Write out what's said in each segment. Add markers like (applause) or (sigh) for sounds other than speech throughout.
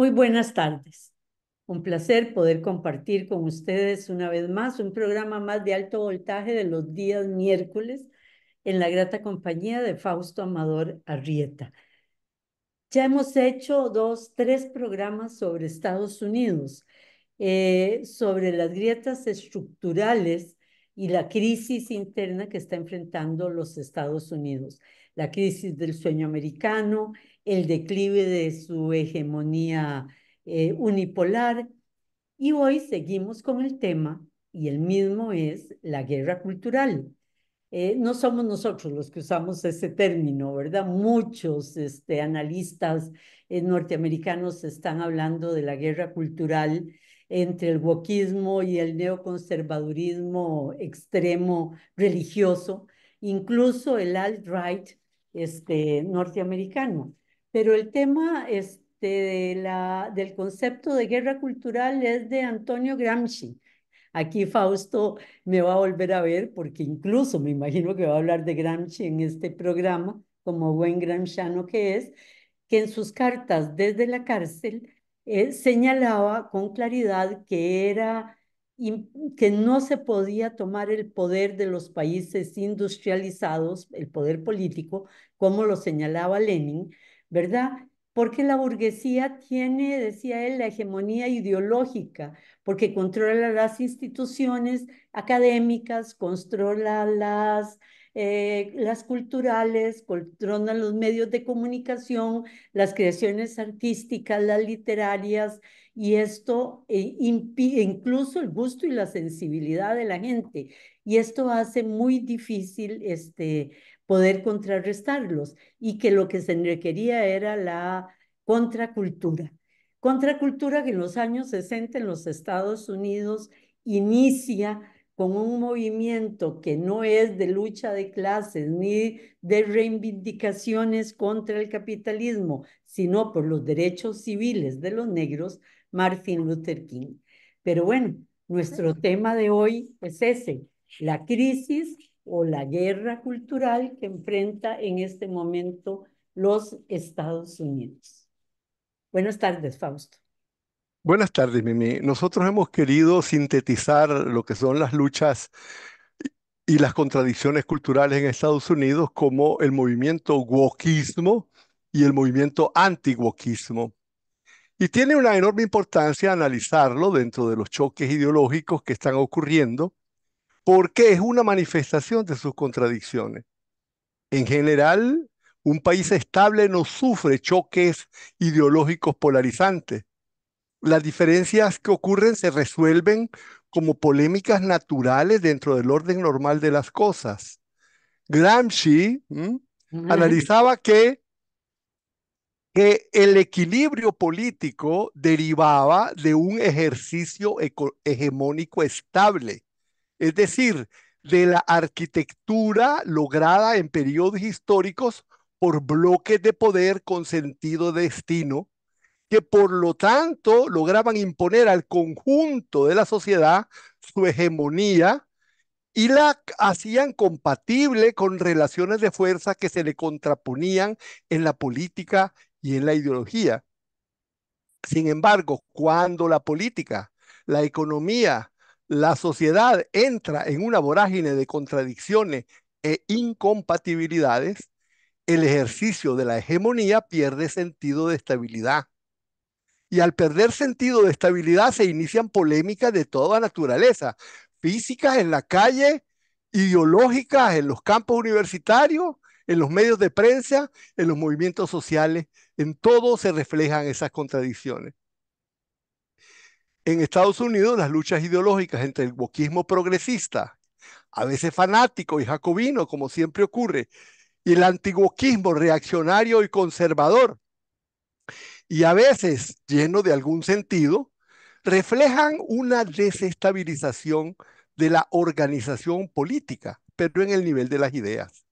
Muy buenas tardes. Un placer poder compartir con ustedes una vez más un programa más de alto voltaje de los días miércoles en la grata compañía de Fausto Amador Arrieta. Ya hemos hecho dos, tres programas sobre Estados Unidos, eh, sobre las grietas estructurales y la crisis interna que está enfrentando los Estados Unidos, la crisis del sueño americano, el declive de su hegemonía eh, unipolar. Y hoy seguimos con el tema, y el mismo es la guerra cultural. Eh, no somos nosotros los que usamos ese término, ¿verdad? Muchos este, analistas eh, norteamericanos están hablando de la guerra cultural entre el wokismo y el neoconservadurismo extremo religioso, incluso el alt-right este, norteamericano. Pero el tema este, de del concepto de guerra cultural es de Antonio Gramsci. Aquí Fausto me va a volver a ver porque incluso me imagino que va a hablar de Gramsci en este programa, como buen gramsciano que es, que en sus cartas desde la cárcel señalaba con claridad que era que no se podía tomar el poder de los países industrializados, el poder político, como lo señalaba Lenin, ¿verdad? Porque la burguesía tiene, decía él, la hegemonía ideológica, porque controla las instituciones académicas, controla las, eh, las culturales, controla los medios de comunicación, las creaciones artísticas, las literarias, y esto eh, impide incluso el gusto y la sensibilidad de la gente. Y esto hace muy difícil este, poder contrarrestarlos y que lo que se requería era la contracultura. Contracultura que en los años 60 en los Estados Unidos inicia con un movimiento que no es de lucha de clases ni de reivindicaciones contra el capitalismo, sino por los derechos civiles de los negros, Martin Luther King. Pero bueno, nuestro tema de hoy es ese, la crisis o la guerra cultural que enfrenta en este momento los Estados Unidos. Buenas tardes, Fausto. Buenas tardes, Mimi. Nosotros hemos querido sintetizar lo que son las luchas y las contradicciones culturales en Estados Unidos como el movimiento wokismo y el movimiento anti Y tiene una enorme importancia analizarlo dentro de los choques ideológicos que están ocurriendo porque es una manifestación de sus contradicciones. En general, un país estable no sufre choques ideológicos polarizantes. Las diferencias que ocurren se resuelven como polémicas naturales dentro del orden normal de las cosas. Gramsci analizaba que, el equilibrio político derivaba de un ejercicio hegemónico estable es decir, de la arquitectura lograda en periodos históricos por bloques de poder con sentido de destino, que por lo tanto lograban imponer al conjunto de la sociedad su hegemonía y la hacían compatible con relaciones de fuerza que se le contraponían en la política y en la ideología. Sin embargo, cuando la política, la economía, la sociedad entra en una vorágine de contradicciones e incompatibilidades, el ejercicio de la hegemonía pierde sentido de estabilidad. Y al perder sentido de estabilidad se inician polémicas de toda naturaleza, físicas en la calle, ideológicas en los campos universitarios, en los medios de prensa, en los movimientos sociales, en todo se reflejan esas contradicciones. En Estados Unidos, las luchas ideológicas entre el boquismo progresista, a veces fanático y jacobino, como siempre ocurre, y el antiguoquismo reaccionario y conservador, y a veces lleno de algún sentido, reflejan una desestabilización de la organización política, pero en el nivel de las ideas.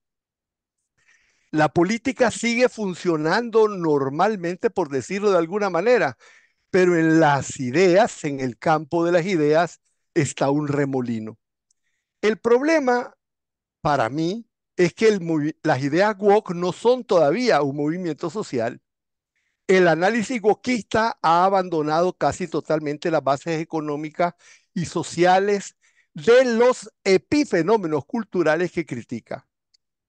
La política sigue funcionando normalmente, por decirlo de alguna manera, pero en las ideas, en el campo de las ideas, está un remolino. El problema para mí es que las ideas woke no son todavía un movimiento social. El análisis wokista ha abandonado casi totalmente las bases económicas y sociales de los epifenómenos culturales que critica.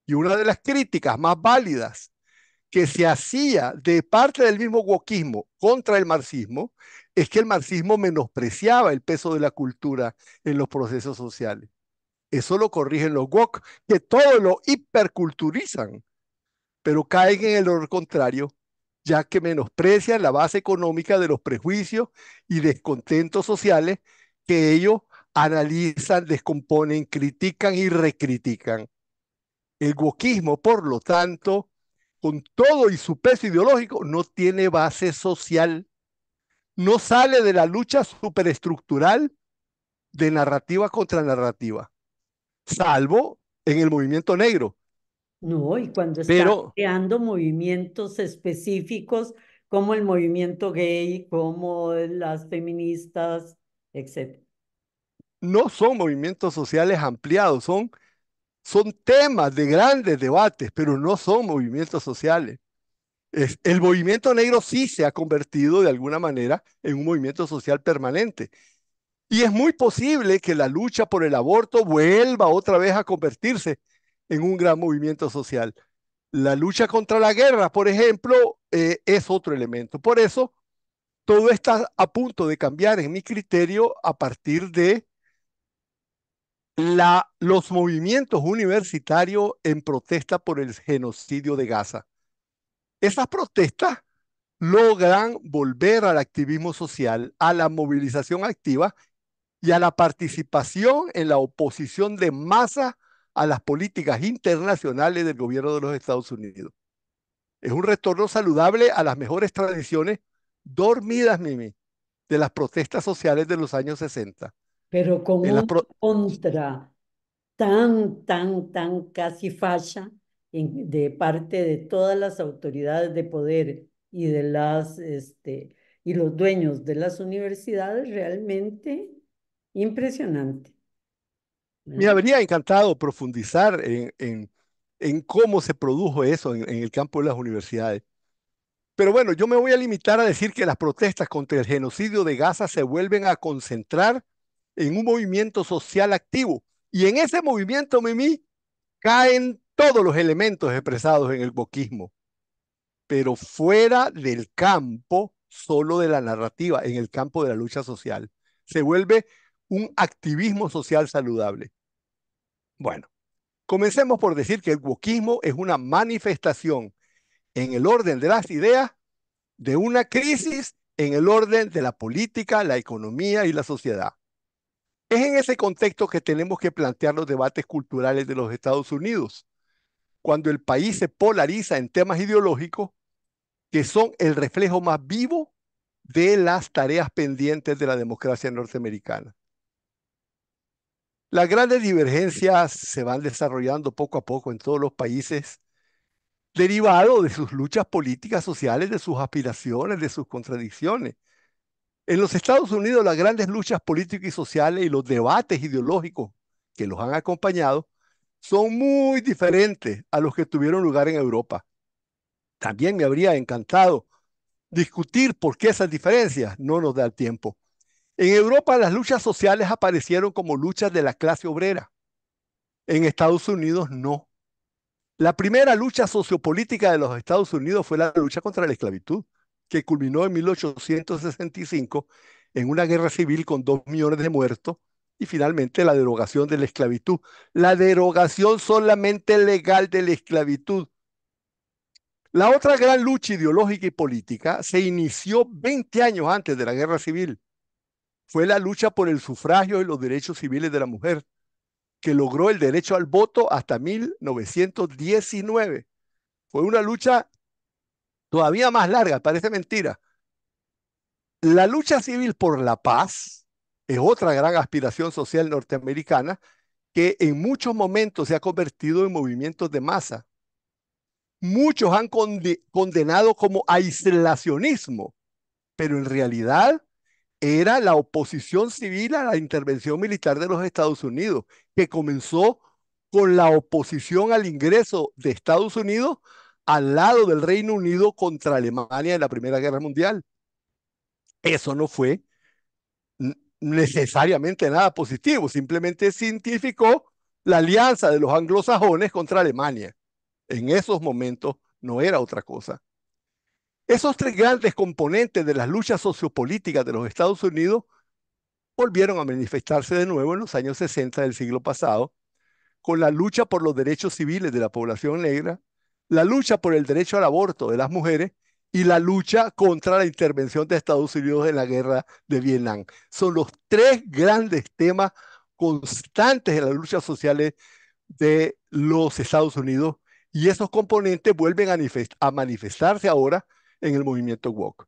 Y una de las críticas más válidas que se hacía de parte del mismo wokismo contra el marxismo es que el marxismo menospreciaba el peso de la cultura en los procesos sociales. Eso lo corrigen los wok, que todo lo hiperculturizan, pero caen en el error contrario, ya que menosprecian la base económica de los prejuicios y descontentos sociales que ellos analizan, descomponen, critican y recritican. El wokismo, por lo tanto, con todo y su peso ideológico, no tiene base social, no sale de la lucha superestructural de narrativa contra narrativa, salvo en el movimiento negro. No, y cuando están creando movimientos específicos como el movimiento gay, como las feministas, etc. No son movimientos sociales ampliados, son son temas de grandes debates, pero no son movimientos sociales. el movimiento negro sí se ha convertido de alguna manera en un movimiento social permanente. Y es muy posible que la lucha por el aborto vuelva otra vez a convertirse en un gran movimiento social. La lucha contra la guerra, por ejemplo, eh, es otro elemento. Por eso, todo está a punto de cambiar en mi criterio a partir de los movimientos universitarios en protesta por el genocidio de Gaza. Esas protestas logran volver al activismo social, a la movilización activa y a la participación en la oposición de masa a las políticas internacionales del gobierno de los Estados Unidos. Es un retorno saludable a las mejores tradiciones dormidas, Mimi, de las protestas sociales de los años 60 pero con una contra tan, tan, tan casi falla de parte de todas las autoridades de poder y de las este, y los dueños de las universidades realmente impresionante. Me habría encantado profundizar en, en, cómo se produjo eso en el campo de las universidades. Pero bueno, yo me voy a limitar a decir que las protestas contra el genocidio de Gaza se vuelven a concentrar en un movimiento social activo. Y en ese movimiento, Mimi, caen todos los elementos expresados en el boquismo, pero fuera del campo solo de la narrativa, en el campo de la lucha social. Se vuelve un activismo social saludable. Bueno, comencemos por decir que el boquismo es una manifestación en el orden de las ideas de una crisis en el orden de la política, la economía y la sociedad. Es en ese contexto que tenemos que plantear los debates culturales de los Estados Unidos, cuando el país se polariza en temas ideológicos que son el reflejo más vivo de las tareas pendientes de la democracia norteamericana. Las grandes divergencias se van desarrollando poco a poco en todos los países, derivado de sus luchas políticas, sociales, de sus aspiraciones, de sus contradicciones. En los Estados Unidos las grandes luchas políticas y sociales y los debates ideológicos que los han acompañado son muy diferentes a los que tuvieron lugar en Europa. También me habría encantado discutir por qué esas diferencias no nos da el tiempo. En Europa las luchas sociales aparecieron como luchas de la clase obrera. En Estados Unidos no. La primera lucha sociopolítica de los Estados Unidos fue la lucha contra la esclavitud que culminó en 1865 en una guerra civil con dos millones de muertos y finalmente la derogación de la esclavitud. La derogación solamente legal de la esclavitud. La otra gran lucha ideológica y política se inició 20 años antes de la guerra civil. Fue la lucha por el sufragio y los derechos civiles de la mujer, que logró el derecho al voto hasta 1919. Fue una lucha todavía más larga, parece mentira. La lucha civil por la paz es otra gran aspiración social norteamericana que en muchos momentos se ha convertido en movimientos de masa. Muchos han condenado como aislacionismo, pero en realidad era la oposición civil a la intervención militar de los Estados Unidos, que comenzó con la oposición al ingreso de Estados Unidos al lado del Reino Unido contra Alemania en la Primera Guerra Mundial. Eso no fue necesariamente nada positivo, simplemente científico la alianza de los anglosajones contra Alemania. En esos momentos no era otra cosa. Esos tres grandes componentes de las luchas sociopolíticas de los Estados Unidos volvieron a manifestarse de nuevo en los años 60 del siglo pasado, con la lucha por los derechos civiles de la población negra, la lucha por el derecho al aborto de las mujeres y la lucha contra la intervención de Estados Unidos en la guerra de Vietnam. Son los tres grandes temas constantes de las luchas sociales de los Estados Unidos y esos componentes vuelven a, manifestarse ahora en el movimiento WOC.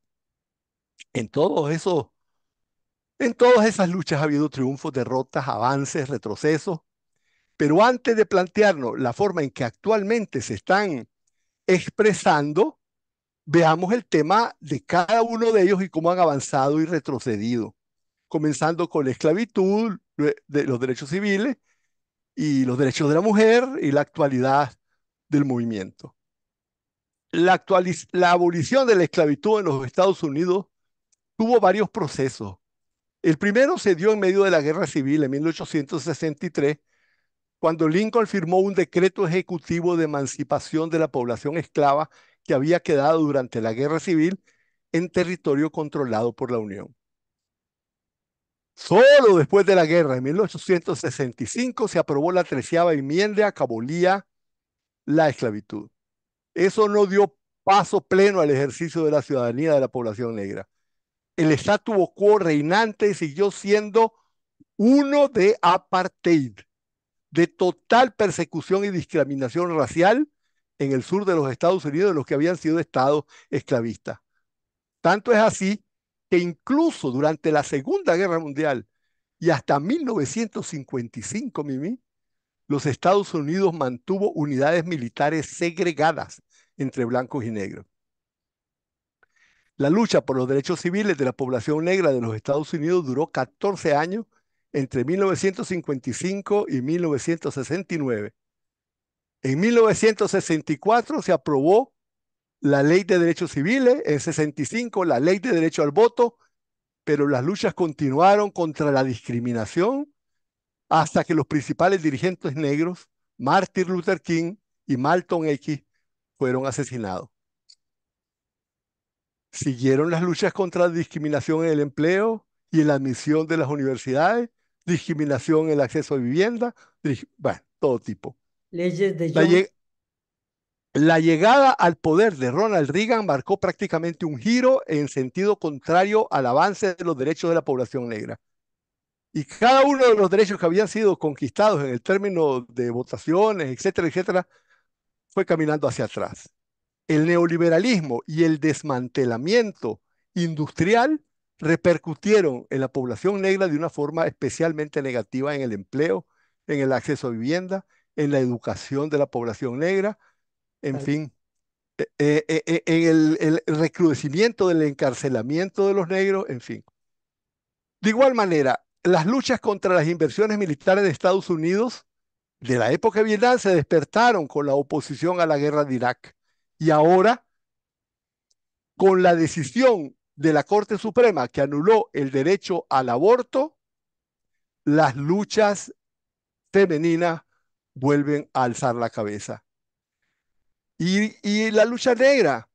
En todos esos, en todas esas luchas ha habido triunfos, derrotas, avances, retrocesos, pero antes de plantearnos la forma en que actualmente se están expresando, veamos el tema de cada uno de ellos y cómo han avanzado y retrocedido, comenzando con la esclavitud, de los derechos civiles y los derechos de la mujer y la actualidad del movimiento. La, la abolición de la esclavitud en los Estados Unidos tuvo varios procesos. El primero se dio en medio de la Guerra Civil en 1863 cuando Lincoln firmó un decreto ejecutivo de emancipación de la población esclava que había quedado durante la guerra civil en territorio controlado por la Unión. Solo después de la guerra, en 1865, se aprobó la treceava enmienda que abolía la esclavitud. Eso no dio paso pleno al ejercicio de la ciudadanía de la población negra. El estatus quo reinante siguió siendo uno de apartheid de total persecución y discriminación racial en el sur de los Estados Unidos de los que habían sido estados esclavistas. Tanto es así que incluso durante la Segunda Guerra Mundial y hasta 1955, los Estados Unidos mantuvo unidades militares segregadas entre blancos y negros. La lucha por los derechos civiles de la población negra de los Estados Unidos duró 14 años entre 1955 y 1969. En 1964 se aprobó la ley de derechos civiles, en 65 la ley de derecho al voto, pero las luchas continuaron contra la discriminación hasta que los principales dirigentes negros, Martin Luther King y Malton X, fueron asesinados. Siguieron las luchas contra la discriminación en el empleo y en la admisión de las universidades discriminación en el acceso a vivienda, bueno, todo tipo. Leyes la, la, llegada al poder de Ronald Reagan marcó prácticamente un giro en sentido contrario al avance de los derechos de la población negra. Y cada uno de los derechos que habían sido conquistados en el término de votaciones, etcétera, etcétera, fue caminando hacia atrás. El neoliberalismo y el desmantelamiento industrial repercutieron en la población negra de una forma especialmente negativa en el empleo, en el acceso a vivienda, en la educación de la población negra, en fin, e, e, e, en el, recrudecimiento del encarcelamiento de los negros, en fin. De igual manera, las luchas contra las inversiones militares de Estados Unidos de la época de Vietnam se despertaron con la oposición a la guerra de Irak y ahora con la decisión de la Corte Suprema que anuló el derecho al aborto, las luchas femeninas vuelven a alzar la cabeza. Y, la lucha negra,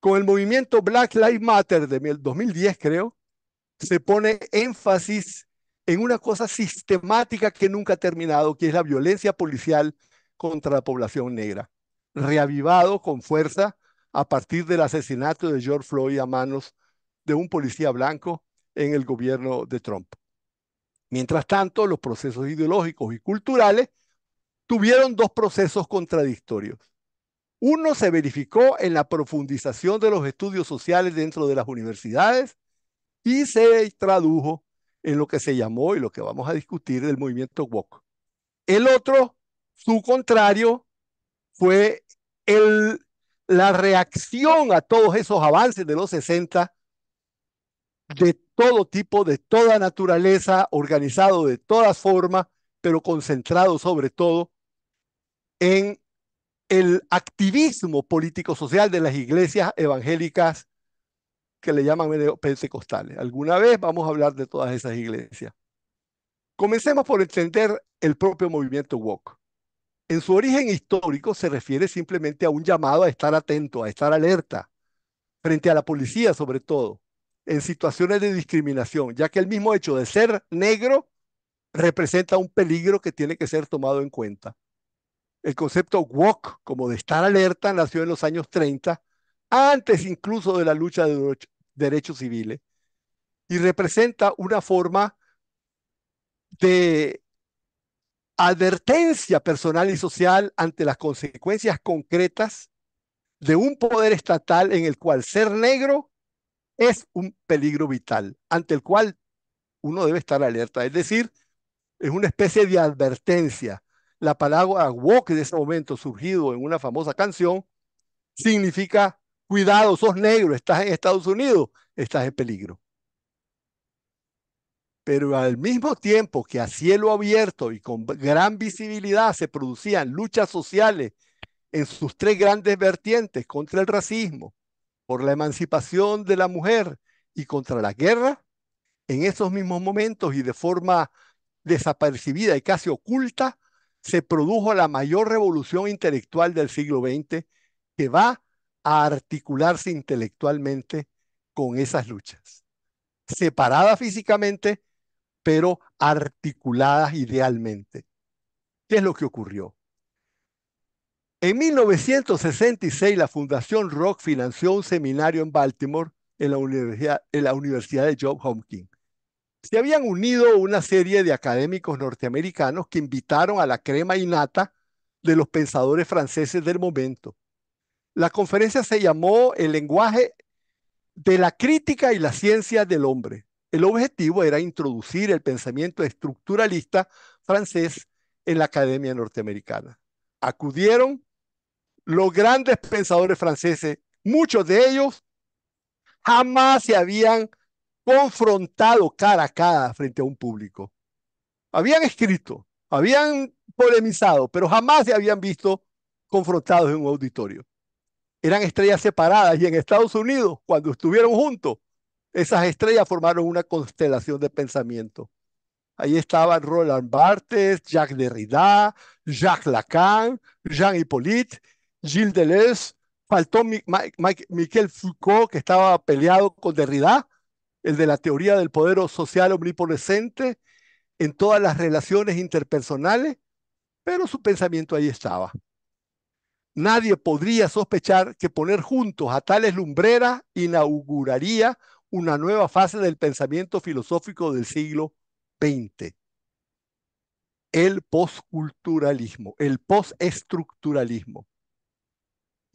con el movimiento Black Lives Matter de 2010, creo, se pone énfasis en una cosa sistemática que nunca ha terminado, que es la violencia policial contra la población negra, reavivado con fuerza a partir del asesinato de George Floyd a manos de un policía blanco en el gobierno de Trump. Mientras tanto, los procesos ideológicos y culturales tuvieron dos procesos contradictorios. Uno se verificó en la profundización de los estudios sociales dentro de las universidades y se tradujo en lo que se llamó y lo que vamos a discutir del movimiento woke. El otro, su contrario, fue la reacción a todos esos avances de los 60 de todo tipo, de toda naturaleza, organizado de todas formas, pero concentrado sobre todo en el activismo político-social de las iglesias evangélicas que le llaman pentecostales. Alguna vez vamos a hablar de todas esas iglesias. Comencemos por entender el propio movimiento WOC. En su origen histórico se refiere simplemente a un llamado a estar atento, a estar alerta, frente a la policía sobre todo, en situaciones de discriminación, ya que el mismo hecho de ser negro representa un peligro que tiene que ser tomado en cuenta. El concepto walk, como de estar alerta, nació en los años 30, antes incluso de la lucha de derechos civiles, y representa una forma de advertencia personal y social ante las consecuencias concretas de un poder estatal en el cual ser negro es un peligro vital ante el cual uno debe estar alerta. Es decir, es una especie de advertencia. La palabra woke de ese momento, surgido en una famosa canción, significa cuidado, sos negro, estás en Estados Unidos, estás en peligro. Pero al mismo tiempo que a cielo abierto y con gran visibilidad se producían luchas sociales en sus tres grandes vertientes contra el racismo, por la emancipación de la mujer y contra la guerra, en esos mismos momentos y de forma desapercibida y casi oculta, se produjo la mayor revolución intelectual del siglo XX que va a articularse intelectualmente con esas luchas, separadas físicamente, pero articuladas idealmente. ¿Qué es lo que ocurrió? En 1966, la Fundación Rock financió un seminario en Baltimore, en la Universidad, de John Hopkins. Se habían unido una serie de académicos norteamericanos que invitaron a la crema innata de los pensadores franceses del momento. La conferencia se llamó El lenguaje de la crítica y la ciencia del hombre. El objetivo era introducir el pensamiento estructuralista francés en la Academia Norteamericana. Acudieron los grandes pensadores franceses, muchos de ellos jamás se habían confrontado cara a cara frente a un público. Habían escrito, habían polemizado, pero jamás se habían visto confrontados en un auditorio. Eran estrellas separadas y en Estados Unidos, cuando estuvieron juntos, esas estrellas formaron una constelación de pensamiento. Ahí estaban Roland Barthes, Jacques Derrida, Jacques Lacan, Jean Hippolyte Gilles Deleuze, faltó Miquel Foucault, que estaba peleado con Derrida, el de la teoría del poder social omnipresente en todas las relaciones interpersonales, pero su pensamiento ahí estaba. Nadie podría sospechar que poner juntos a tales lumbreras inauguraría una nueva fase del pensamiento filosófico del siglo XX. El postculturalismo, el postestructuralismo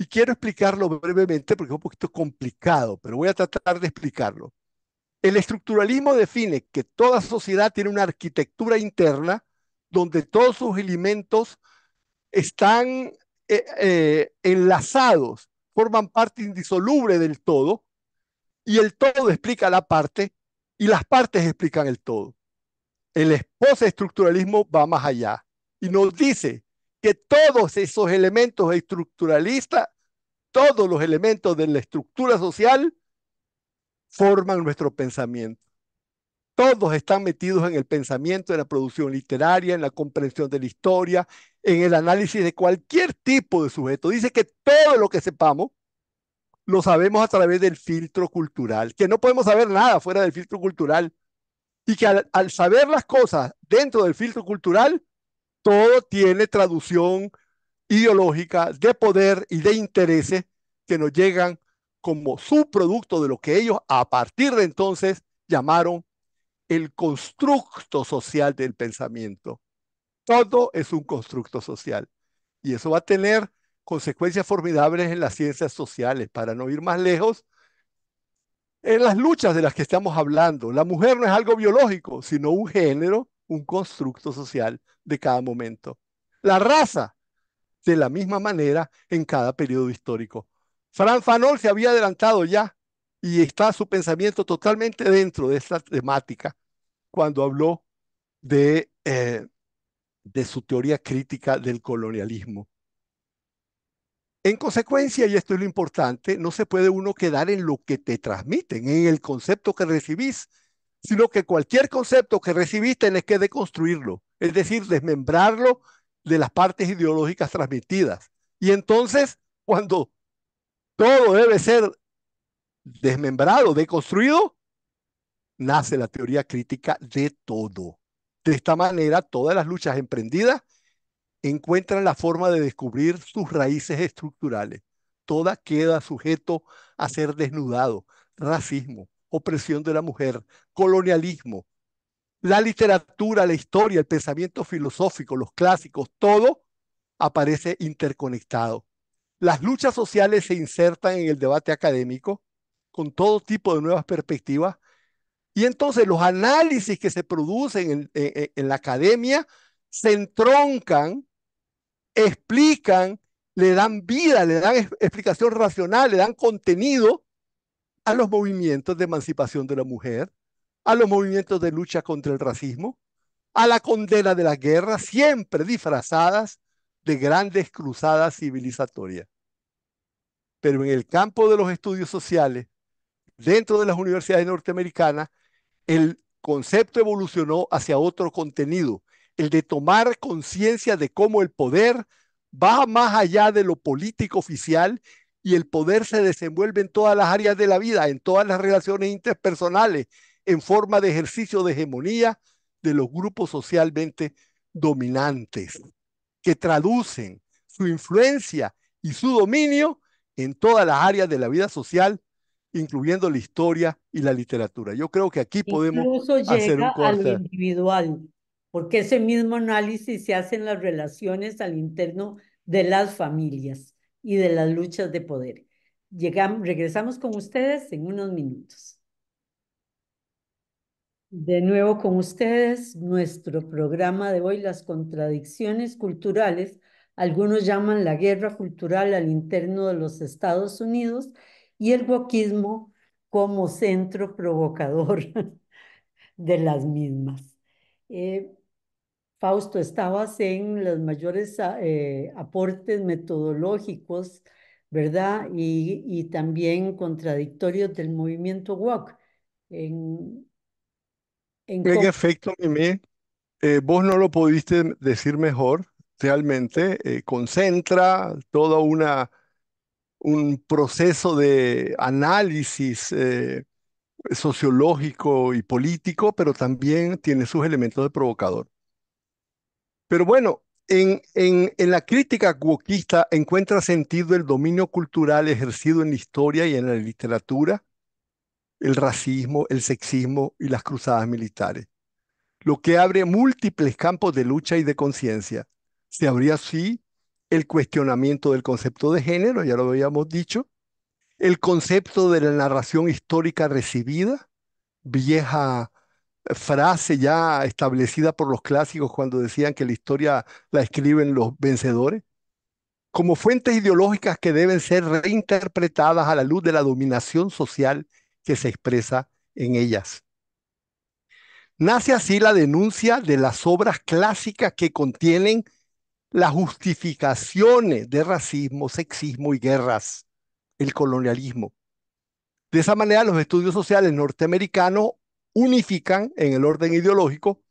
quiero explicarlo brevemente porque es un poquito complicado, pero voy a tratar de explicarlo. El estructuralismo define que toda sociedad tiene una arquitectura interna donde todos sus elementos están eh, eh, enlazados, forman parte indisoluble del todo, y el todo explica la parte y las partes explican el todo. El estructuralismo va más allá y nos dice que todos esos elementos estructuralistas todos los elementos de la estructura social forman nuestro pensamiento. Todos están metidos en el pensamiento, en la producción literaria, en la comprensión de la historia, en el análisis de cualquier tipo de sujeto. Dice que todo lo que sepamos lo sabemos a través del filtro cultural, que no podemos saber nada fuera del filtro cultural y que al, al saber las cosas dentro del filtro cultural, todo tiene traducción, ideológica, de poder y de intereses que nos llegan como subproducto de lo que ellos a partir de entonces llamaron el constructo social del pensamiento. Todo es un constructo social. Y eso va a tener consecuencias formidables en las ciencias sociales. Para no ir más lejos, en las luchas de las que estamos hablando, la mujer no es algo biológico, sino un género, un constructo social de cada momento. La raza de la misma manera en cada periodo histórico. Fran Fanon se había adelantado ya y está su pensamiento totalmente dentro de esta temática cuando habló de, eh, de su teoría crítica del colonialismo. En consecuencia, y esto es lo importante, no se puede uno quedar en lo que te transmiten, en el concepto que recibís, sino que cualquier concepto que recibís tenés que deconstruirlo, es decir, desmembrarlo de las partes ideológicas transmitidas. Y entonces, cuando todo debe ser desmembrado, deconstruido, nace la teoría crítica de todo. De esta manera, todas las luchas emprendidas encuentran la forma de descubrir sus raíces estructurales. Toda queda sujeto a ser desnudado. Racismo, opresión de la mujer, colonialismo, la literatura, la historia, el pensamiento filosófico, los clásicos, todo aparece interconectado. Las luchas sociales se insertan en el debate académico con todo tipo de nuevas perspectivas y entonces los análisis que se producen en, la academia se entroncan, explican, le dan vida, le dan explicación racional, le dan contenido a los movimientos de emancipación de la mujer, a los movimientos de lucha contra el racismo, a la condena de las guerras, siempre disfrazadas de grandes cruzadas civilizatorias. Pero en el campo de los estudios sociales, dentro de las universidades norteamericanas, el concepto evolucionó hacia otro contenido, el de tomar conciencia de cómo el poder va más allá de lo político oficial y el poder se desenvuelve en todas las áreas de la vida, en todas las relaciones interpersonales, en forma de ejercicio de hegemonía de los grupos socialmente dominantes, que traducen su influencia y su dominio en todas las áreas de la vida social, incluyendo la historia y la literatura. Yo creo que aquí podemos hacer un corte. individual, porque ese mismo análisis se hace en las relaciones al interno de las familias y de las luchas de poder. Llegamos, regresamos con ustedes en unos minutos. De nuevo con ustedes, nuestro programa de hoy, las contradicciones culturales, algunos llaman la guerra cultural al interno de los Estados Unidos y el wokismo como centro provocador (laughs) de las mismas. Eh, Fausto, estabas en los mayores eh, aportes metodológicos, ¿verdad? Y, también contradictorios del movimiento wok. En, en, efecto, Mimi, eh, vos no lo pudiste decir mejor, realmente eh, concentra todo un proceso de análisis eh, sociológico y político, pero también tiene sus elementos de provocador. Pero bueno, en, en- la crítica wokista encuentra sentido el dominio cultural ejercido en la historia y en la literatura el racismo, el sexismo y las cruzadas militares, lo que abre múltiples campos de lucha y de conciencia. Se abría así el cuestionamiento del concepto de género, ya lo habíamos dicho, el concepto de la narración histórica recibida, vieja frase ya establecida por los clásicos cuando decían que la historia la escriben los vencedores, como fuentes ideológicas que deben ser reinterpretadas a la luz de la dominación social que se expresa en ellas. Nace así la denuncia de las obras clásicas que contienen las justificaciones de racismo, sexismo y guerras, el colonialismo. De esa manera, los estudios sociales norteamericanos unifican en el orden ideológico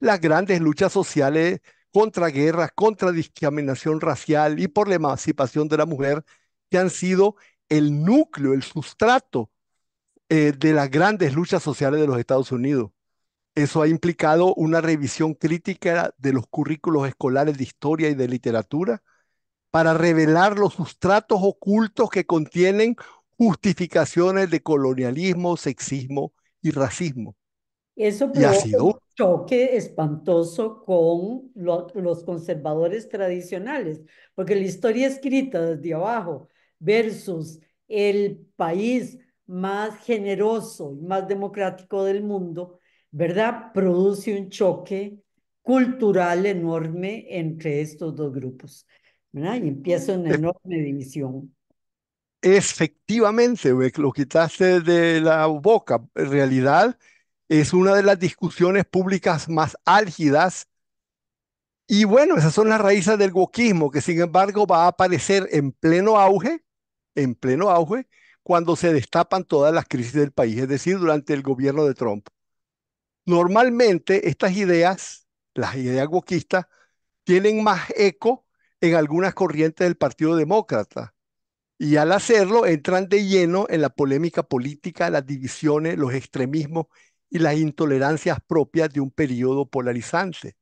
las grandes luchas sociales contra guerras, contra discriminación racial y por la emancipación de la mujer, que han sido el núcleo, el sustrato eh, de las grandes luchas sociales de los Estados Unidos. Eso ha implicado una revisión crítica de los currículos escolares de historia y de literatura para revelar los sustratos ocultos que contienen justificaciones de colonialismo, sexismo y racismo. Eso sido un choque espantoso con los conservadores tradicionales, porque la historia escrita desde abajo versus el país más generoso y más democrático del mundo, ¿verdad? Produce un choque cultural enorme entre estos dos grupos, ¿verdad? Y empieza una e-, enorme división. Efectivamente, lo quitaste de la boca. En realidad, es una de las discusiones públicas más álgidas. Y bueno, esas son las raíces del wokismo, que sin embargo va a aparecer en pleno auge, en pleno auge, cuando se destapan todas las crisis del país, es decir, durante el gobierno de Trump. Normalmente estas ideas, las ideas wokistas, tienen más eco en algunas corrientes del Partido Demócrata y al hacerlo entran de lleno en la polémica política, las divisiones, los extremismos y las intolerancias propias de un periodo polarizante.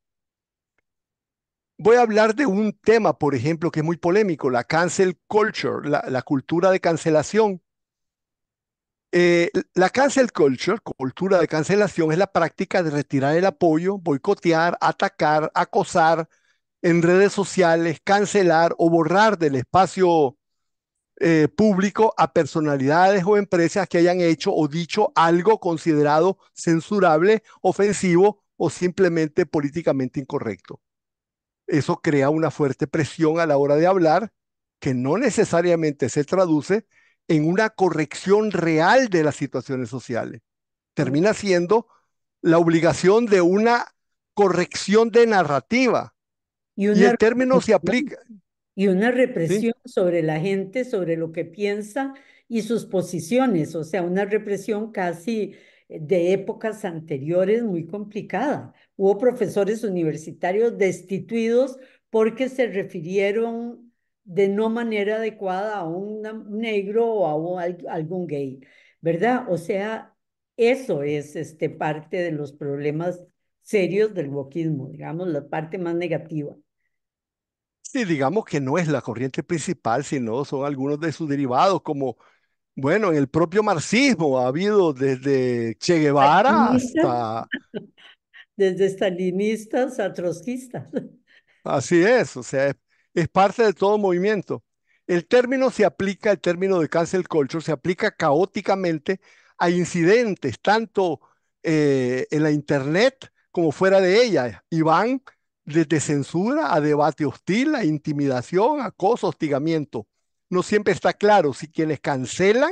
Voy a hablar de un tema, por ejemplo, que es muy polémico, la cancel culture, la, la cultura de cancelación, eh, la cancel culture, cultura de cancelación, es la práctica de retirar el apoyo, boicotear, atacar, acosar en redes sociales, cancelar o borrar del espacio eh, público a personalidades o empresas que hayan hecho o dicho algo considerado censurable, ofensivo o simplemente políticamente incorrecto. Eso crea una fuerte presión a la hora de hablar que no necesariamente se traduce en una corrección real de las situaciones sociales. Termina siendo la obligación de una corrección de narrativa. Y, el término se aplica. Y una represión sobre la gente, sobre lo que piensa y sus posiciones, o sea, una represión casi de épocas anteriores muy complicada. Hubo profesores universitarios destituidos porque se refirieron de no manera adecuada a un negro o a, algún gay, ¿verdad? O sea, eso es este, parte de los problemas serios del wokismo, digamos, la parte más negativa. Sí, digamos que no es la corriente principal, sino son algunos de sus derivados, como, bueno, en el propio marxismo ha habido desde Che Guevara hasta... (laughs) Desde stalinistas a trotskistas. Así es, o sea, es es parte de todo movimiento. El término se aplica, el término de cancel culture, se aplica caóticamente a incidentes, tanto eh, en la Internet como fuera de ella, y van desde censura a debate hostil, a intimidación, acoso, hostigamiento. No siempre está claro si quienes cancelan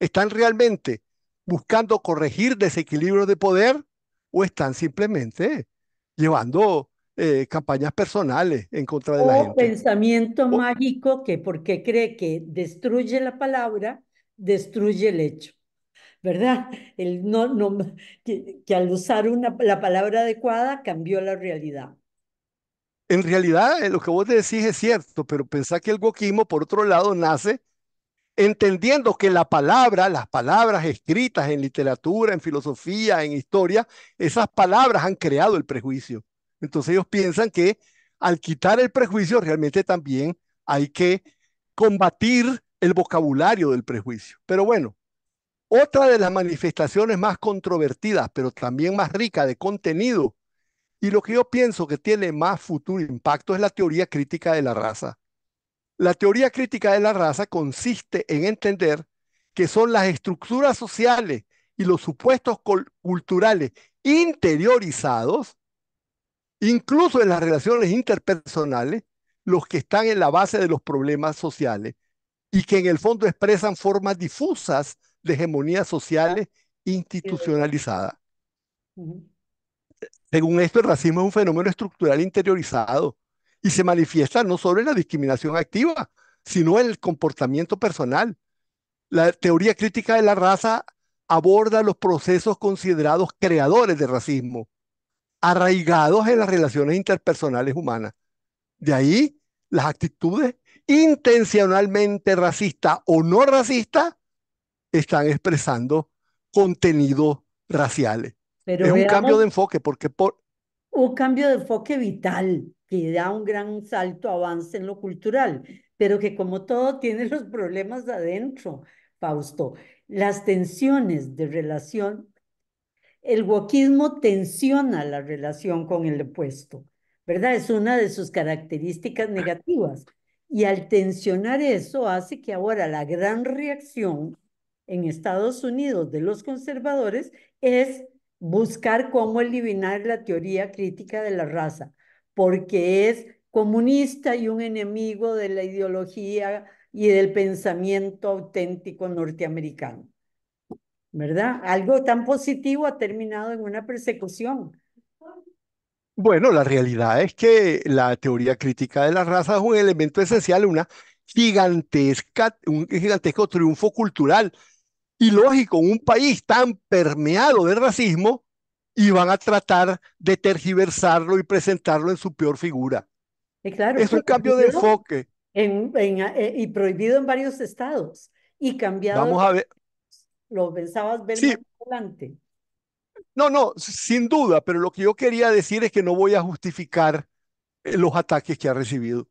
están realmente buscando corregir desequilibrios de poder o están simplemente llevando eh, campañas personales en contra de la gente. pensamiento mágico que porque cree que destruye la palabra, destruye el hecho. ¿Verdad? El no, no, que, al usar una, la palabra adecuada cambió la realidad. En realidad, eh, lo que vos decís es cierto, pero pensá que el wokismo, por otro lado, nace entendiendo que la palabra, las palabras escritas en literatura, en filosofía, en historia, esas palabras han creado el prejuicio. Entonces ellos piensan que al quitar el prejuicio realmente también hay que combatir el vocabulario del prejuicio. Pero bueno, otra de las manifestaciones más controvertidas, pero también más rica de contenido, y lo que yo pienso que tiene más futuro impacto es la teoría crítica de la raza. La teoría crítica de la raza consiste en entender que son las estructuras sociales y los supuestos culturales interiorizados Incluso en las relaciones interpersonales, los que están en la base de los problemas sociales y que en el fondo expresan formas difusas de hegemonías sociales institucionalizada. Según esto, el racismo es un fenómeno estructural interiorizado y se manifiesta no solo en la discriminación activa, sino en el comportamiento personal. La teoría crítica de la raza aborda los procesos considerados creadores de racismo, arraigados en las relaciones interpersonales humanas. De ahí las actitudes intencionalmente racistas o no racistas están expresando contenidos raciales. es un cambio de enfoque, porque por... Un cambio de enfoque vital que da un gran salto avance en lo cultural, pero que como todo tiene los problemas adentro, Fausto. Las tensiones de relación el wokismo tensiona la relación con el opuesto, ¿verdad? Es una de sus características negativas. Y al tensionar eso hace que ahora la gran reacción en Estados Unidos de los conservadores es buscar cómo eliminar la teoría crítica de la raza, porque es comunista y un enemigo de la ideología y del pensamiento auténtico norteamericano. ¿verdad? Algo tan positivo ha terminado en una persecución. Bueno, la realidad es que la teoría crítica de la raza es un elemento esencial, una gigantesca, un gigantesco triunfo cultural y lógico un país tan permeado de racismo y van a tratar de tergiversarlo y presentarlo en su peor figura. claro, es un cambio de enfoque. Eh, y prohibido en varios estados y cambiado Vamos a ver lo pensabas No, no, sin duda, pero lo que yo quería decir es que no voy a justificar eh, los ataques que ha recibido.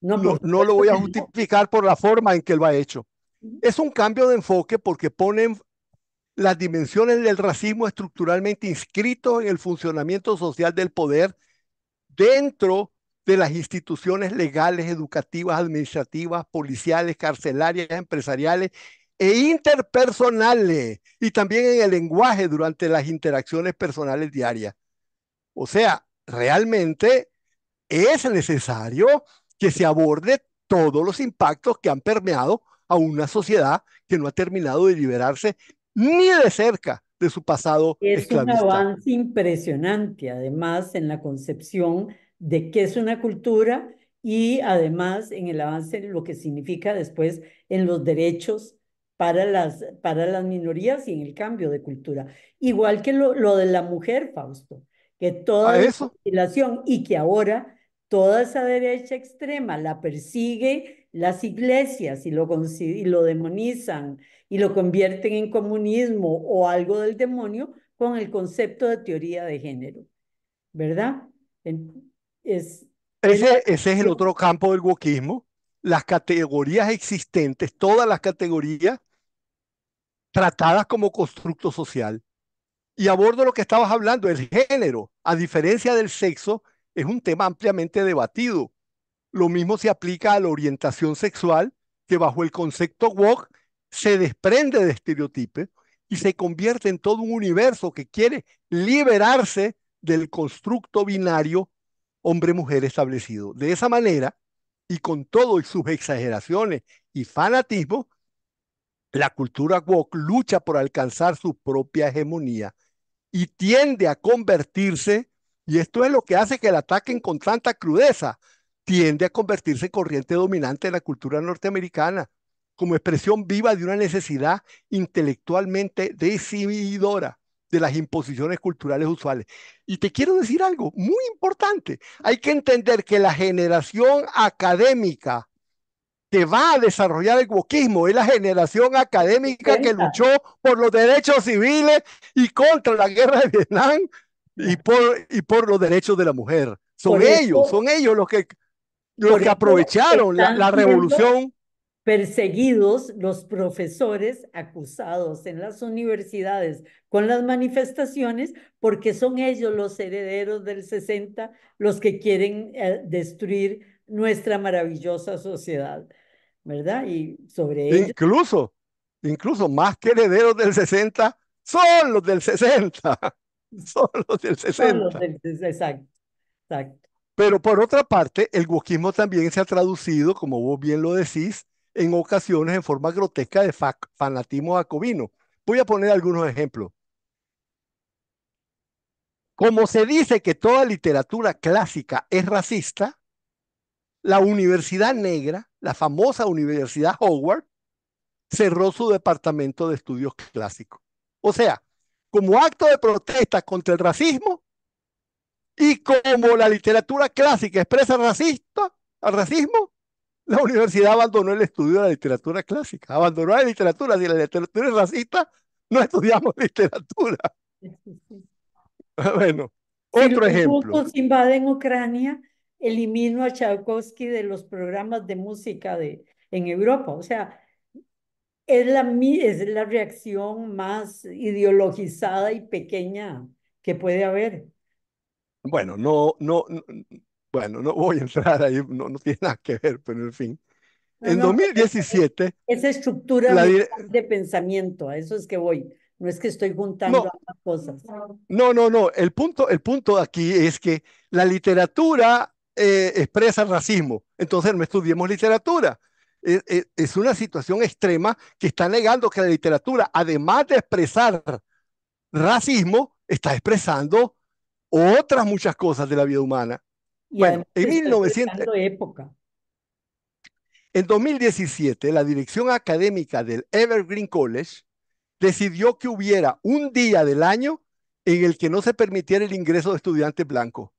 No, no, lo voy a justificar por la forma en que lo ha hecho. Es un cambio de enfoque porque ponen las dimensiones del racismo estructuralmente inscritos en el funcionamiento social del poder dentro de las instituciones legales, educativas, administrativas, policiales, carcelarias, empresariales e interpersonales y también en el lenguaje durante las interacciones personales diarias. O sea, realmente es necesario que se aborde todos los impactos que han permeado a una sociedad que no ha terminado de liberarse ni de cerca de su pasado. Es un avance impresionante, además, en la concepción de qué es una cultura y además en el avance en lo que significa después en los derechos para las, para las minorías y en el cambio de cultura. Igual que lo, lo de la mujer, Fausto, que toda esa y que ahora toda esa derecha extrema la persigue las iglesias y lo, lo demonizan y lo convierten en comunismo o algo del demonio con el concepto de teoría de género, ¿verdad? Es, ese, ese es el otro campo del wokismo. Las categorías existentes, todas las categorías, tratadas como constructo social. Y a abordo lo que estabas hablando, el género, a diferencia del sexo, es un tema ampliamente debatido. Lo mismo se aplica a la orientación sexual, que bajo el concepto WOC se desprende de estereotipos y se convierte en todo un universo que quiere liberarse del constructo binario hombre-mujer establecido. De esa manera, y con todo y sus exageraciones y fanatismo, la cultura woke lucha por alcanzar su propia hegemonía y tiende a convertirse, y esto es lo que hace que la ataquen con tanta crudeza, tiende a convertirse en corriente dominante de la cultura norteamericana, como expresión viva de una necesidad intelectualmente decididora de las imposiciones culturales usuales. Y te quiero decir algo muy importante. Hay que entender que la generación académica te va a desarrollar el wokismo, es la generación académica que luchó por los derechos civiles y contra la guerra de Vietnam y por, y por los derechos de la mujer. Son ellos, son ellos los que, los que aprovecharon la, revolución. Perseguidos los profesores acusados en las universidades con las manifestaciones, porque son ellos los herederos del 60 los que quieren eh, destruir nuestra maravillosa sociedad, ¿verdad? Y sobre Incluso, incluso más que herederos del 60, son los del 60. (laughs) Son los del 60. los del, exacto, exacto. Pero por otra parte, el guoquismo también se ha traducido, como vos bien lo decís, en ocasiones en forma grotesca de fanatismo jacobino. Voy a poner algunos ejemplos. Como se dice que toda literatura clásica es racista, la Universidad Negra, la famosa Universidad Howard, cerró su departamento de estudios clásicos. O sea, como acto de protesta contra el racismo y como la literatura clásica expresa racista, al racismo, la universidad abandonó el estudio de la literatura clásica, abandonó la literatura. Si la literatura es racista, no estudiamos (laughs) literatura. Ah, bueno, otro si los ejemplo. invaden Ucrania elimino a Tchaikovsky de los programas de música de, en Europa. O sea, es la, es la reacción más ideologizada y pequeña que puede haber. Bueno, no, no, bueno, no voy a entrar ahí, no, no tiene nada que ver, pero en fin. en 2017... Esa estructura de pensamiento, a eso es que voy. No es que estoy juntando cosas. No, no, no. El punto, el punto aquí es que la literatura eh, expresa racismo, entonces no estudiemos literatura. E, e, es, una situación extrema que está negando que la literatura, además de expresar racismo, está expresando otras muchas cosas de la vida humana. bueno, en 1900... Época. En 2017, la dirección académica del Evergreen College decidió que hubiera un día del año en el que no se permitiera el ingreso de estudiantes blancos.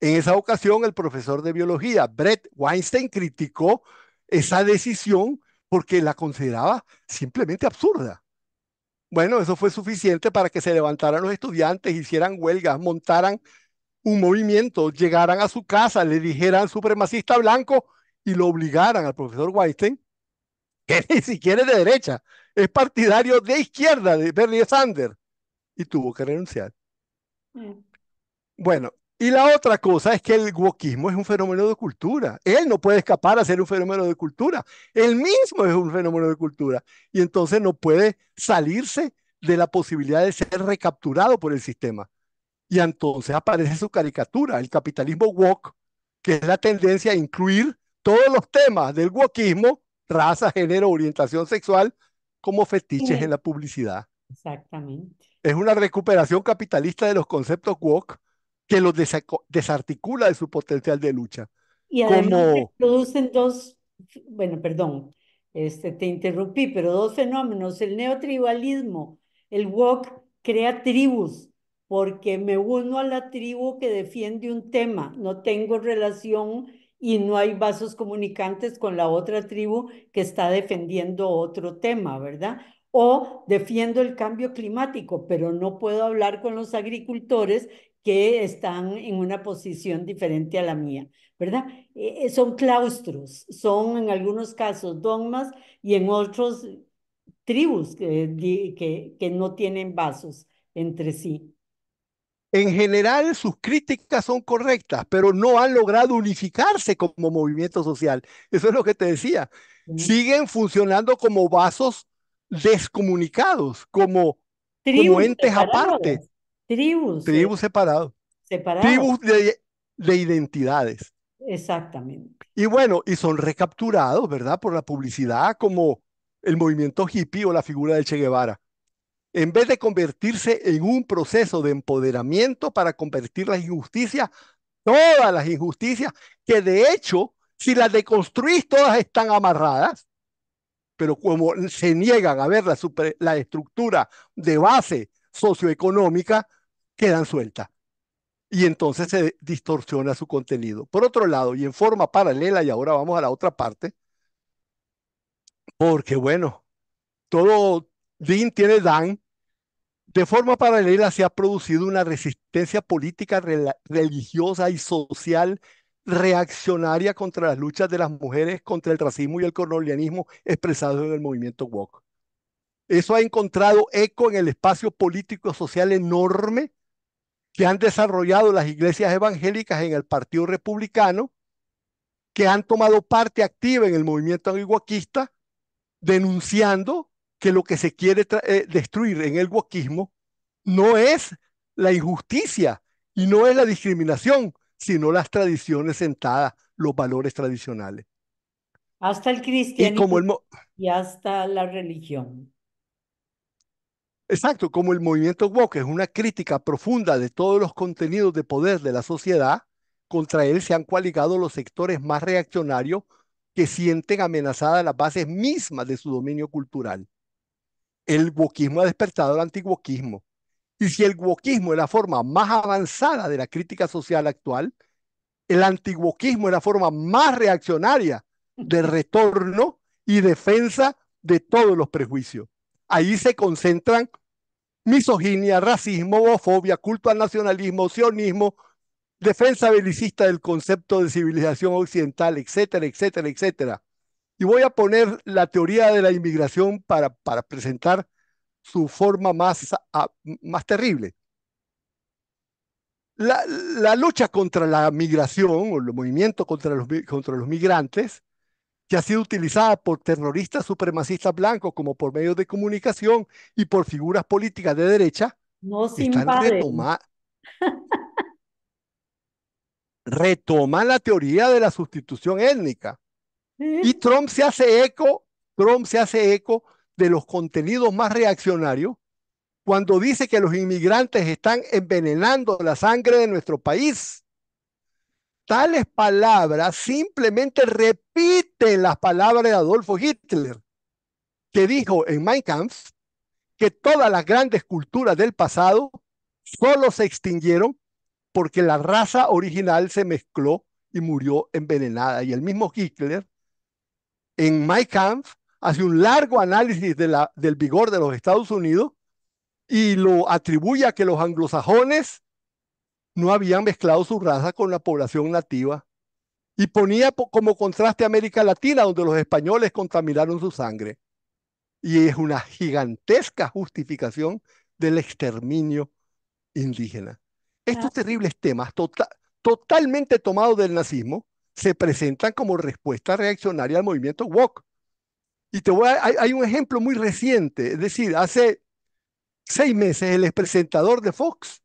En esa ocasión, el profesor de biología, Brett Weinstein, criticó esa decisión porque la consideraba simplemente absurda. Bueno, eso fue suficiente para que se levantaran los estudiantes, hicieran huelgas, montaran un movimiento, llegaran a su casa, le dijeran supremacista blanco y lo obligaran al profesor Weinstein, que (laughs) ni siquiera es de derecha, es partidario de izquierda de Bernie Sanders, y tuvo que renunciar. Mm. Bueno, y la otra cosa es que el wokismo es un fenómeno de cultura. Él no puede escapar a ser un fenómeno de cultura. Él mismo es un fenómeno de cultura. Y entonces no puede salirse de la posibilidad de ser recapturado por el sistema. Y entonces aparece su caricatura, el capitalismo wok, que es la tendencia a incluir todos los temas del wokismo, raza, género, orientación sexual, como fetiches en la publicidad. Exactamente. Es una recuperación capitalista de los conceptos wok que los desarticula de su potencial de lucha. Y además producen dos, bueno, perdón, este, te interrumpí, pero dos fenómenos, el neotribalismo, el wok crea tribus, porque me uno a la tribu que defiende un tema, no tengo relación y no hay vasos comunicantes con la otra tribu que está defendiendo otro tema, ¿verdad? O defiendo el cambio climático, pero no puedo hablar con los agricultores que están en una posición diferente a la mía, ¿verdad? Eh, eh, son claustros, son en algunos casos dogmas y en otros tribus que, que, no tienen vasos entre sí. En general, sus críticas son correctas, pero no han logrado unificarse como movimiento social. Eso es lo que te decía. Siguen funcionando como vasos descomunicados, como, como entes aparte. Tribus. ¿eh? Tribus separados. Tribus de, identidades. Exactamente. Y bueno, y son recapturados, ¿verdad? Por la publicidad como el movimiento hippie o la figura del Che Guevara. En vez de convertirse en un proceso de empoderamiento para convertir las injusticias, todas las injusticias, que de hecho, si las deconstruís, todas están amarradas, pero como se niegan a ver la, la estructura de base socioeconómica, quedan sueltas. Y entonces se distorsiona su contenido. Por otro lado, y en forma paralela, y ahora vamos a la otra parte, porque bueno, todo Din tiene Dan, de forma paralela se ha producido una resistencia política, religiosa y social reaccionaria contra las luchas de las mujeres, contra el racismo y el colonialismo expresado en el movimiento WOC. Eso ha encontrado eco en el espacio político social enorme que han desarrollado las iglesias evangélicas en el Partido Republicano, que han tomado parte activa en el movimiento antihuaquista, denunciando que lo que se quiere eh, destruir en el guaquismo no es la injusticia y no es la discriminación, sino las tradiciones sentadas, los valores tradicionales. Hasta el cristianismo y hasta la religión. Exacto, como el movimiento woke es una crítica profunda de todos los contenidos de poder de la sociedad, contra él se han coaligado los sectores más reaccionarios que sienten amenazadas las bases mismas de su dominio cultural. El wokismo ha despertado el antiwokismo. Y si el wokismo es la forma más avanzada de la crítica social actual, el antiwokismo es la forma más reaccionaria de retorno y defensa de todos los prejuicios ahí se concentran misoginia, racismo, homofobia, culto al nacionalismo, sionismo, defensa belicista del concepto de civilización occidental, etcétera, etcétera, etcétera. Y voy a poner la teoría de la inmigración para, para presentar su forma más, ah, más terrible. La, lucha contra la migración o el movimiento contra los, contra los migrantes que ha sido utilizada por terroristas supremacistas blancos como por medios de comunicación y por figuras políticas de derecha, no retoma la teoría de la sustitución étnica. Y Trump se hace eco, Trump se hace eco de los contenidos más reaccionarios cuando dice que los inmigrantes están envenenando la sangre de nuestro país tales palabras simplemente repiten las palabras de Adolfo Hitler, que dijo en Mein Kampf que todas las grandes culturas del pasado solo se extinguieron porque la raza original se mezcló y murió envenenada. Y el mismo Hitler, en Mein Kampf, hace un largo análisis del vigor de los Estados Unidos y lo atribuye a que los anglosajones no habían mezclado su raza con la población nativa. Y ponía como contraste América Latina, donde los españoles contaminaron su sangre. Y es una gigantesca justificación del exterminio indígena. Estos terribles temas, tota-, totalmente tomados del nazismo, se presentan como respuesta reaccionaria al movimiento WOC. Y te voy hay, un ejemplo muy reciente, es decir, hace seis meses el expresentador de Fox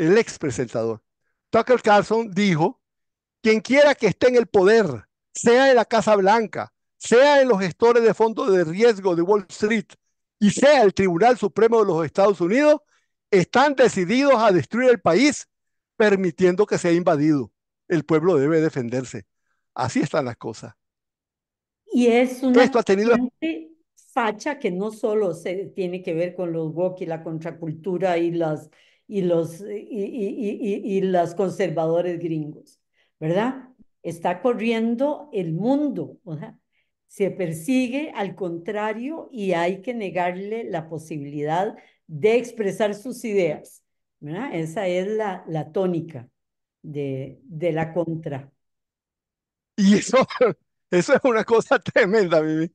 el ex presentador. Tucker Carlson dijo, quien quiera que esté en el poder, sea en la Casa Blanca, sea en los gestores de fondos de riesgo de Wall Street y sea el Tribunal Supremo de los Estados Unidos, están decididos a destruir el país permitiendo que sea invadido. El pueblo debe defenderse. Así están las cosas. Y es una Esto ha tenido... facha que no solo se tiene que ver con los woke y la contracultura y las y los, eh, y, y, y, los conservadores gringos, ¿verdad? Está corriendo el mundo, se persigue al contrario y hay que negarle la posibilidad de expresar sus ideas. ¿verdad? Esa es la, la tónica de, de, la contra. Y eso, (laughs) eso es una cosa (laughs) tremenda, Vivi.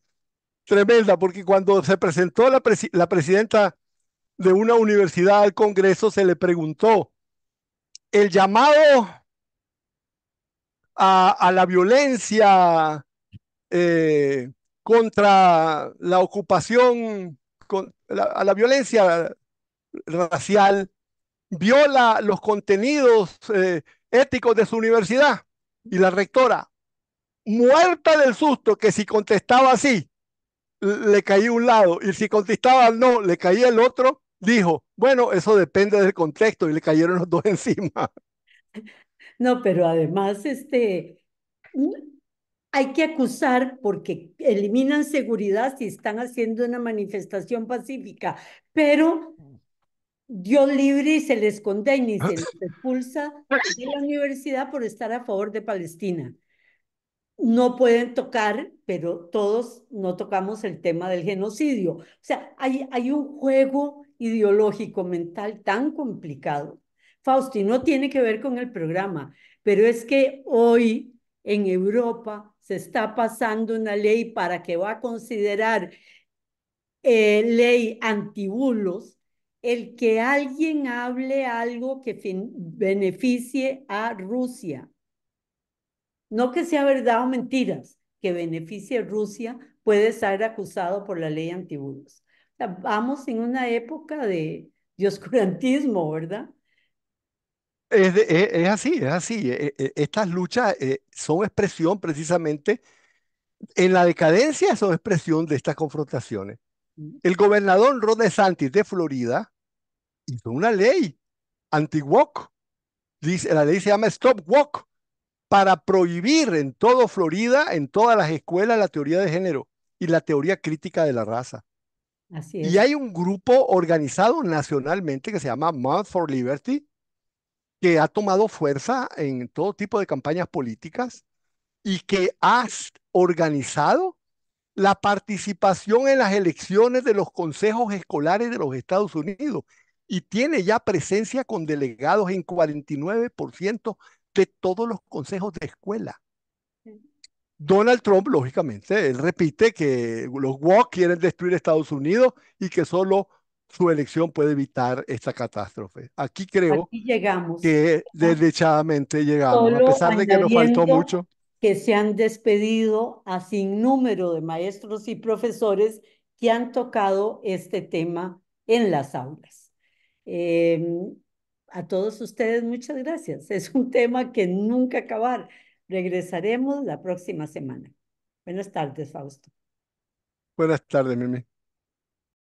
Tremenda, porque cuando se presentó la, la presidenta de una universidad al Congreso se le preguntó, el llamado a, la violencia eh, contra la ocupación, a la violencia racial, viola los contenidos eh, éticos de su universidad. Y la rectora, muerta del susto, que si contestaba así, le caía un lado, y si contestaba no, le caía el otro, dijo, bueno, eso depende del contexto y le cayeron los dos (laughs) encima. No, pero además, este, hay que acusar porque eliminan seguridad si están haciendo una manifestación pacífica, pero Dios libre y se les condena y se les (laughs) expulsa de la universidad por estar a favor de Palestina. No pueden tocar, pero todos no tocamos el tema del genocidio. O sea, hay, hay un juego ideológico mental tan complicado. Fausti, no tiene que ver con el programa, pero es que hoy en Europa se está pasando una ley para que va a considerar eh, ley antibulos el que alguien hable algo que beneficie a Rusia. No que sea verdad o mentiras, que beneficie a Rusia puede ser acusado por la ley antibulos vamos en una época de, oscurantismo, ¿verdad? E, es, así, es así. E, e, estas luchas eh, son expresión precisamente, en la decadencia son expresión de estas confrontaciones. Mm. El gobernador Ron DeSantis de Florida hizo una ley anti-walk. La ley se llama Stop Walk para prohibir en todo Florida, en todas las escuelas, la teoría de género y la teoría crítica de la raza. Y hay un grupo organizado nacionalmente que se llama Month for Liberty, que ha tomado fuerza en todo tipo de campañas políticas y que ha organizado la participación en las elecciones de los consejos escolares de los Estados Unidos y tiene ya presencia con delegados en 49% de todos los consejos de escuela. Donald Trump, lógicamente, él repite que los WOC quieren destruir Estados Unidos y que solo su elección puede evitar esta catástrofe. Aquí creo llegamos. que desdichadamente llegamos, a pesar de que nos faltó mucho. Que se han despedido a sin número de maestros y profesores que han tocado este tema en las aulas. Em, a todos ustedes, muchas gracias. (laughs) Es un tema que nunca acabar. Regresaremos la próxima semana. Buenas tardes, Fausto. Buenas tardes, Mimi.